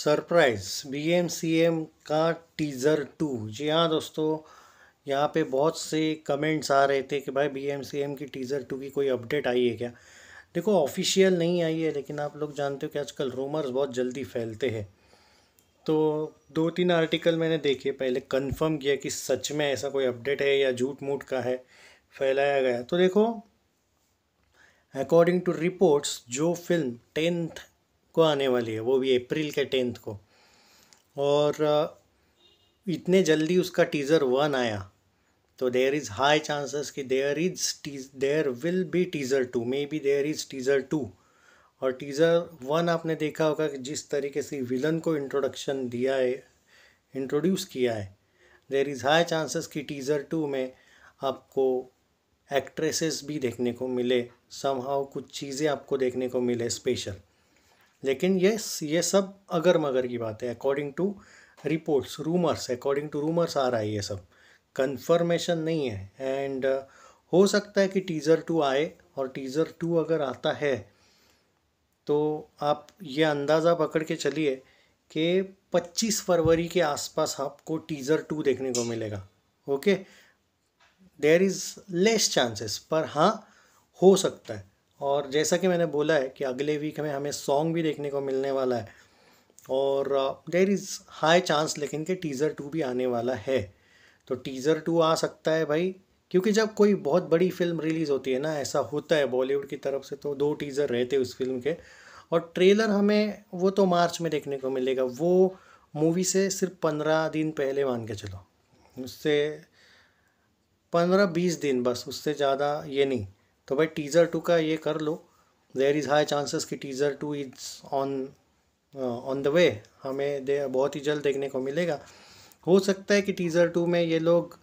surprise B M C M का teaser two जी हाँ दोस्तों यहाँ पे बहुत से कमेंट्स आ रहे थे कि भाई बी एम सी एम की टीज़र टू की कोई अपडेट आई है क्या देखो ऑफिशियल नहीं आई है लेकिन आप लोग जानते हो कि आजकल रूमर्स बहुत जल्दी फैलते हैं तो दो तीन आर्टिकल मैंने देखे पहले कंफर्म किया कि सच में ऐसा कोई अपडेट है या झूठ मूठ का है फैलाया गया तो देखो अकॉर्डिंग टू रिपोर्ट्स जो फिल्म टेंथ को आने वाली है वो भी अप्रैल के टेंथ को और इतने जल्दी उसका टीज़र वन आया तो देयर इज़ हाई चांसेस कि there is there will be teaser two maybe there is teaser two और टीज़र वन आपने देखा होगा कि जिस तरीके से विलन को इंट्रोडक्शन दिया है इंट्रोड्यूस किया है देर इज़ हाई चांसेस कि टीज़र टू में आपको एक्ट्रेसेस भी देखने को मिले सम हाउ कुछ चीज़ें आपको देखने को मिले स्पेशल लेकिन ये ये सब अगर मगर की बात है according to reports rumours according to rumours आ रहा है ये सब कंफर्मेशन नहीं है एंड uh, हो सकता है कि टीज़र टू आए और टीज़र टू अगर आता है तो आप ये अंदाज़ा पकड़ के चलिए कि 25 फरवरी के आसपास आपको टीज़र टू देखने को मिलेगा okay there is less chances पर हाँ हो सकता है और जैसा कि मैंने बोला है कि अगले वीक में हमें सॉन्ग भी देखने को मिलने वाला है और देर इज़ हाई चांस लेकिन कि टीज़र टू भी आने वाला है तो टीज़र टू आ सकता है भाई क्योंकि जब कोई बहुत बड़ी फिल्म रिलीज़ होती है ना ऐसा होता है बॉलीवुड की तरफ से तो दो टीज़र रहते उस फिल्म के और ट्रेलर हमें वो तो मार्च में देखने को मिलेगा वो मूवी से सिर्फ पंद्रह दिन पहले मान के चलो उससे पंद्रह बीस दिन बस उससे ज़्यादा ये नहीं तो भाई टीज़र टू का ये कर लो देर इज़ हाई चांसेस कि teaser two is on on the way हमें दे बहुत ही जल्द देखने को मिलेगा हो सकता है कि टीज़र टू में ये लोग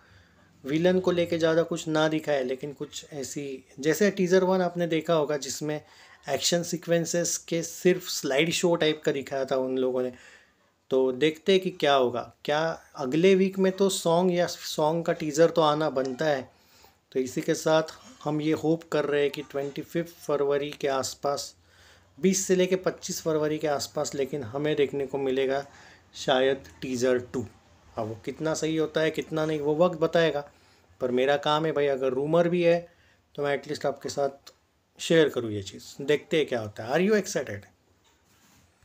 विलन को लेके ज़्यादा कुछ ना दिखाए लेकिन कुछ ऐसी जैसे टीज़र वन आपने देखा होगा जिसमें एक्शन सीक्वेंसेस के सिर्फ स्लाइड शो टाइप का दिखाया था उन लोगों ने तो देखते हैं कि क्या होगा क्या अगले वीक में तो सॉन्ग या सॉन्ग का टीज़र तो आना बनता है तो इसी के साथ हम ये होप कर रहे हैं कि ट्वेंटी फिफ्थ फरवरी के आसपास बीस से लेके पच्चीस फरवरी के आसपास लेकिन हमें देखने को मिलेगा शायद टीज़र टू अब वो कितना सही होता है कितना नहीं वो वक्त बताएगा पर मेरा काम है भाई अगर रूमर भी है तो मैं एटलीस्ट आपके साथ शेयर करूँ ये चीज़ देखते हैं क्या होता है आर यू एक्साइटेड